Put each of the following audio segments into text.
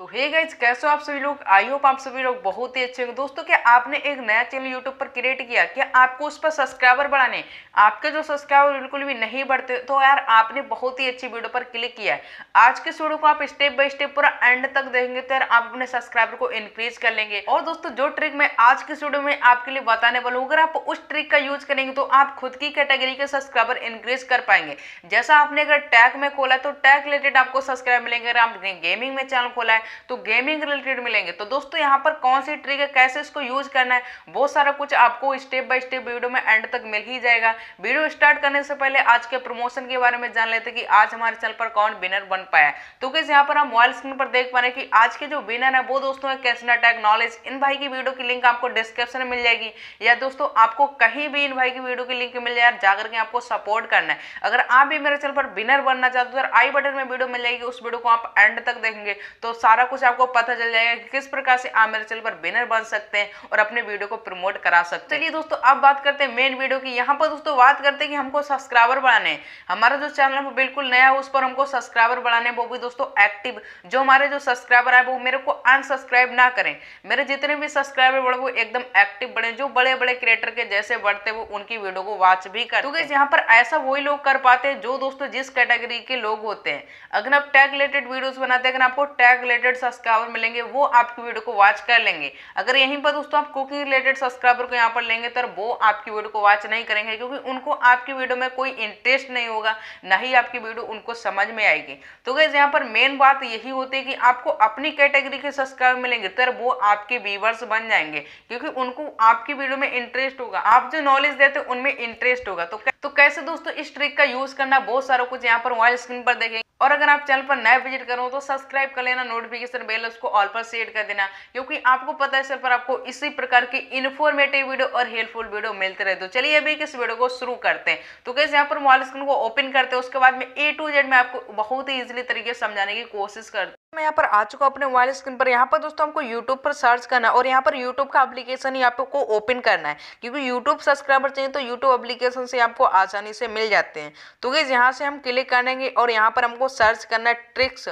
तो hey guys कैसे हो आप सभी लोग आई होप आप सभी लोग बहुत ही अच्छे होंगे दोस्तों क्या आपने एक नया चैनल यूट्यूब पर क्रिएट किया क्या आपको उस पर सब्सक्राइबर बढ़ाने आपके जो सब्सक्राइबर बिल्कुल भी नहीं बढ़ते तो यार आपने बहुत ही अच्छी वीडियो पर क्लिक किया है आज के वीडियो को आप स्टेप बाय स्टेप पूरा एंड तक देखेंगे तो यार आप अपने सब्सक्राइबर को इंक्रीज कर लेंगे और दोस्तों जो ट्रिक मैं आज के वीडियो में आपके लिए बताने वाला हूँ अगर आप उस ट्रिक का यूज करेंगे तो आप खुद की कैटेगरी के सब्सक्राइबर इंक्रीज कर पाएंगे जैसा आपने अगर टैग में खोला तो टैग रिलेटेड आपको सब्सक्राइब मिलेंगे अगर आपने गेमिंग में चैनल खोला है तो गेमिंग रिलेटेड मिलेंगे तो दोस्तों यहाँ पर कौन सी ट्रिक है कैसे इसको यूज करना है बहुत सारा कुछ आपको स्टेप बाय स्टेप वीडियो में एंड तक मिल ही जाएगा वीडियो स्टार्ट करने से पहले आज के प्रमोशन के बारे में जान लेते हैं कि आज हमारे चैनल पर कौन विनर बन पाया तो किस यहाँ पर हम मोबाइल स्क्रीन पर देख पा रहे हैं कि आज के जो विनर है वो दोस्तों है कैसना टेक्नोलॉज इन भाई की वीडियो की लिंक आपको डिस्क्रिप्शन में मिल जाएगी या दोस्तों आपको कहीं भी इन भाई की वीडियो की लिंक मिल जाए जाकर के आपको सपोर्ट करना है अगर आप भी मेरे चैनल पर विनर बनना चाहते हो तो आई बटन में वीडियो मिल जाएगी उस वीडियो को आप एंड तक देखेंगे तो सारा सारा कुछ आपको पता चल जाएगा कि किस प्रकार से आप मेरे चैनल पर बैनर बन सकते हैं और अपने वीडियो को प्रमोट करा सकते हैं चलिए दोस्तों अब बात करते हैं मेन वीडियो की यहाँ पर दोस्तों बात करते हैं कि हमको सब्सक्राइबर बढ़ाने हमारा जो चैनल है बिल्कुल नया है उस पर हमको सब्सक्राइबर बढ़ाने वो भी दोस्तों एक्टिव जो हमारे जो सब्सक्राइबर है वो मेरे को अनसब्सक्राइब ना करें मेरे जितने भी सब्सक्राइबर बढ़े वो एकदम एक्टिव बढ़े जो बड़े बड़े क्रिएटर के जैसे बढ़ते वो उनकी वीडियो को वॉच भी कर क्योंकि तो यहाँ पर ऐसा वही लोग कर पाते हैं जो दोस्तों जिस कैटेगरी के लोग होते हैं अगर आप टैग रिलेटेड वीडियोस बनाते हैं अगर आपको टैग रिलेटेड रिलेटेड सब्सक्राइबर मिलेंगे वो आपकी वीडियो को वॉच कर लेंगे अगर यहीं पर दोस्तों आप कुकिंग रिलेटेड सब्सक्राइबर को यहाँ पर लेंगे तो वो आपकी वीडियो को वॉच नहीं करेंगे क्योंकि उनको आपकी वीडियो में कोई इंटरेस्ट नहीं होगा ना ही आपकी वीडियो उनको समझ में आएगी तो गैस यहाँ पर मेन बात यही होती है कि आपको अपनी कैटेगरी के सब्सक्राइबर मिलेंगे तो वो आपके व्यूवर्स बन जाएंगे क्योंकि उनको आपकी वीडियो में इंटरेस्ट होगा आप जो नॉलेज देते हैं उनमें इंटरेस्ट होगा तो तो कैसे दोस्तों इस ट्रिक का यूज करना बहुत सारा कुछ यहाँ पर मोबाइल स्क्रीन पर देखेंगे और अगर आप चैनल पर नए विजिट करो तो सब्सक्राइब कर लेना नोटिफिकेशन बेल उसको ऑल पर सेट कर देना क्योंकि आपको पता है चैनल पर आपको इसी प्रकार की इन्फॉर्मेटिव वीडियो और हेल्पफुल वीडियो मिलते रहे तो चलिए अभी इस वीडियो को शुरू करते हैं तो कैसे यहाँ पर मोबाइल स्क्रीन को ओपन करते हैं उसके बाद में ए टू जेड में आपको बहुत ही ईजिली तरीके से समझाने की कोशिश करते मैं यहाँ पर आ चुका हूँ अपने मोबाइल स्क्रीन पर यहाँ पर दोस्तों हमको यूट्यूब पर सर्च करना है और यहाँ पर यूट्यूब का एप्लीकेशन ही आपको ओपन करना है क्योंकि यूट्यूब सब्सक्राइबर चाहिए तो यूट्यूब एप्लीकेशन से आपको आसानी से मिल जाते हैं तो गई यहाँ से हम क्लिक करेंगे और यहाँ पर हमको सर्च करना है ट्रिक्स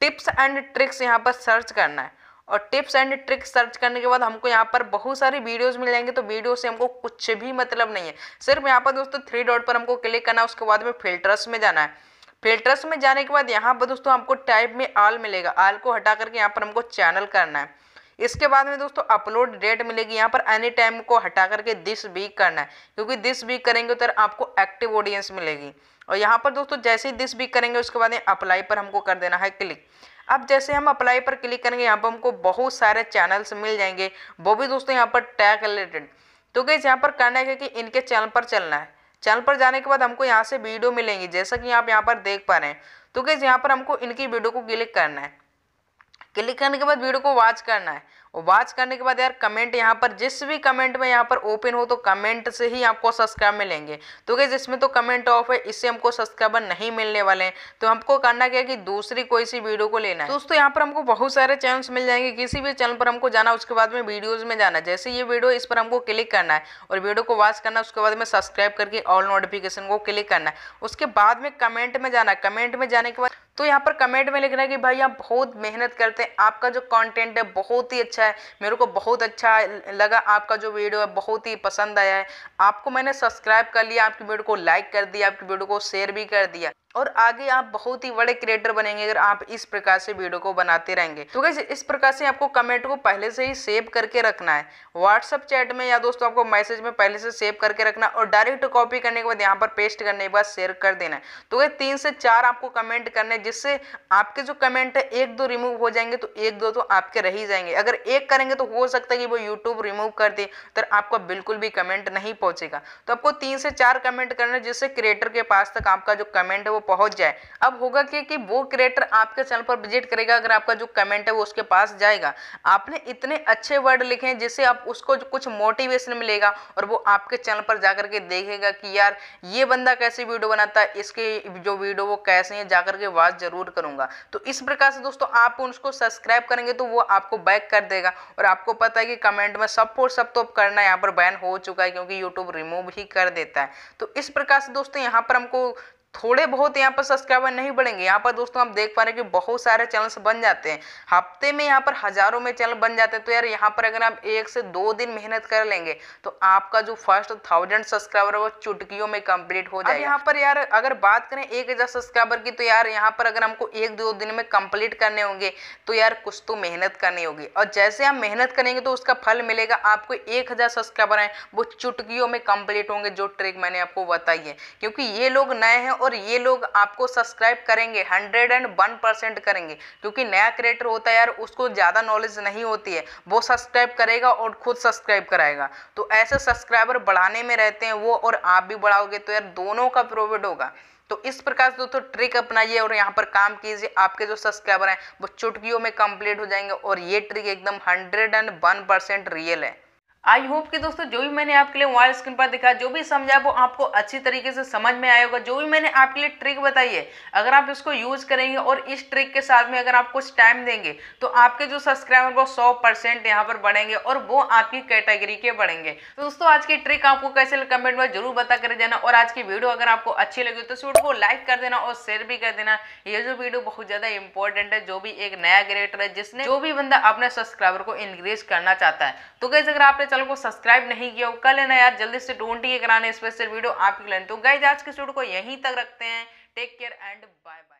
टिप्स एंड ट्रिक्स यहाँ पर सर्च करना है और टिप्स एंड ट्रिक्स सर्च करने के बाद हमको यहाँ पर बहुत सारी वीडियोस मिल जाएंगे तो वीडियो से हमको कुछ भी मतलब नहीं है सिर्फ यहाँ पर दोस्तों थ्री डॉट पर हमको क्लिक करना है उसके बाद में फिल्टर्स में जाना है फिल्टर्स में जाने के बाद यहाँ पर दोस्तों आपको टाइप में आल मिलेगा आल को हटा करके यहाँ पर हमको चैनल करना है इसके बाद में दोस्तों अपलोड डेट मिलेगी यहाँ पर एनी टाइम को हटा करके दिस वीक करना है क्योंकि दिस वीक करेंगे तो आपको एक्टिव ऑडियंस मिलेगी और यहाँ पर दोस्तों जैसे ही दिस वीक करेंगे उसके बाद अप्लाई पर हमको कर देना है क्लिक अब जैसे हम अप्लाई पर क्लिक करेंगे यहाँ पर हमको बहुत सारे चैनल्स मिल जाएंगे वो भी दोस्तों यहाँ पर टैग रिलेटेड तो गैस यहाँ पर करना है कि इनके चैनल पर चलना है चैनल पर जाने के बाद हमको यहाँ से वीडियो मिलेंगी जैसा कि आप यहाँ पर देख पा रहे हैं तो कैसे यहाँ पर हमको इनकी वीडियो को क्लिक करना है क्लिक करने के बाद वीडियो को वॉच करना है और वॉच करने के बाद यार कमेंट यहाँ पर जिस भी कमेंट में यहाँ पर ओपन हो तो कमेंट से ही आपको सब्सक्राइब मिलेंगे तो क्या इसमें तो कमेंट ऑफ है इससे हमको सब्सक्राइबर नहीं मिलने वाले हैं तो हमको करना क्या कि दूसरी कोई सी वीडियो को लेना है दोस्तों यहाँ पर हमको बहुत सारे चैनल्स मिल जाएंगे किसी भी चैनल पर हमको जाना उसके बाद में वीडियोज़ में जाना जैसे ये वीडियो इस पर हमको क्लिक करना है और वीडियो को वॉच करना उसके बाद में सब्सक्राइब करके ऑल नोटिफिकेशन को क्लिक करना है उसके बाद में कमेंट में जाना कमेंट में जाने के बाद तो यहाँ पर कमेंट में लिख रहे हैं कि भाई आप बहुत मेहनत करते हैं आपका जो कंटेंट है बहुत ही अच्छा है मेरे को बहुत अच्छा लगा आपका जो वीडियो है बहुत ही पसंद आया है आपको मैंने सब्सक्राइब कर लिया आपकी वीडियो को लाइक कर दिया आपकी वीडियो को शेयर भी कर दिया और आगे आप बहुत ही बड़े क्रिएटर बनेंगे अगर आप इस प्रकार से वीडियो को बनाते रहेंगे तो कैसे इस प्रकार से आपको कमेंट को पहले से ही सेव करके रखना है व्हाट्सअप चैट में या दोस्तों आपको मैसेज में पहले से सेव करके रखना और डायरेक्ट कॉपी करने के बाद यहाँ पर पेस्ट करने के बाद शेयर कर देना है तो कैसे तीन से चार आपको कमेंट करने जिससे आपके जो कमेंट है एक दो रिमूव हो जाएंगे तो एक दो तो आपके रह ही जाएंगे अगर एक करेंगे तो हो सकता है कि वो यूट्यूब रिमूव कर दे तो आपका बिल्कुल भी कमेंट नहीं पहुँचेगा तो आपको तीन से चार कमेंट करना जिससे क्रिएटर के पास तक आपका जो कमेंट है पहुंच जाए अब होगा क्या कि वो क्रिएटर आपके चैनल पर विजिट करेगा अगर आपका जो कमेंट है वो उसके पास जाएगा आपने इतने अच्छे वर्ड लिखे हैं जिससे आप उसको कुछ मोटिवेशन मिलेगा और वो आपके चैनल पर जाकर के देखेगा कि यार ये बंदा कैसे वीडियो बनाता है इसके जो वीडियो वो कैसे हैं जाकर के वाच जरूर करूंगा तो इस प्रकार से दोस्तों आप उसको सब्सक्राइब करेंगे तो वो आपको बैक कर देगा और आपको पता है कि कमेंट में सब फोर सब तो करना यहाँ पर बैन हो चुका है क्योंकि यूट्यूब रिमूव ही कर देता है तो इस प्रकार से दोस्तों यहाँ पर हमको थोड़े बहुत यहाँ पर सब्सक्राइबर नहीं बढ़ेंगे यहाँ पर दोस्तों आप देख पा रहे हैं कि बहुत सारे चैनल्स बन जाते हैं हफ्ते में यहाँ पर हजारों में चैनल बन जाते हैं तो यार यहाँ पर अगर आप एक से दो दिन मेहनत कर लेंगे तो आपका जो फर्स्ट थाउजेंड सब्सक्राइबर है वो चुटकियों में कंप्लीट हो जाए यहाँ पर यार अगर बात करें एक हज़ार सब्सक्राइबर की तो यार यहाँ पर अगर हमको एक दो दिन में कंप्लीट करने होंगे तो यार कुछ तो मेहनत करनी होगी और जैसे आप मेहनत करेंगे तो उसका फल मिलेगा आपको एक हज़ार सब्सक्राइबर हैं वो चुटकियों में कंप्लीट होंगे जो ट्रिक मैंने आपको बताई है क्योंकि ये लोग नए हैं और ये लोग आपको सब्सक्राइब करेंगे हंड्रेड एंड वन परसेंट करेंगे क्योंकि नया क्रिएटर होता है यार उसको ज़्यादा नॉलेज नहीं होती है वो सब्सक्राइब करेगा और खुद सब्सक्राइब कराएगा तो ऐसे सब्सक्राइबर बढ़ाने में रहते हैं वो और आप भी बढ़ाओगे तो यार दोनों का प्रॉफिट होगा तो इस प्रकार से दोस्तों ट्रिक अपनाइए और यहाँ पर काम कीजिए आपके जो सब्सक्राइबर हैं वो चुटकियों में कंप्लीट हो जाएंगे और ये ट्रिक एकदम hundred and one percent real है आई होप कि दोस्तों जो भी मैंने आपके लिए मोबाइल स्क्रीन पर दिखा जो भी समझा वो आपको अच्छी तरीके से समझ में आया होगा जो भी मैंने आपके लिए ट्रिक बताई है अगर आप इसको यूज करेंगे और इस ट्रिक के साथ में अगर आप कुछ टाइम देंगे तो आपके जो सब्सक्राइबर वो सौ परसेंट यहाँ पर बढ़ेंगे और वो आपकी कैटेगरी के बढ़ेंगे तो दोस्तों आज की ट्रिक आपको कैसे कमेंट में जरूर बता कर जाना और आज की वीडियो अगर आपको अच्छी लगी तो शूट को लाइक कर देना और शेयर भी कर देना ये जो वीडियो बहुत ज़्यादा इंपॉर्टेंट है जो भी एक नया क्रिएटर है जिसने जो भी बंदा अपने सब्सक्राइबर को इंक्रीज करना चाहता है तो कैसे अगर आपने चैनल को सब्सक्राइब नहीं किया हो कल है ना यार जल्दी से डोंट ये कराने स्पेशल वीडियो आपके लिए तो गाइज आज के स्टूडियो को यहीं तक रखते हैं take care and bye bye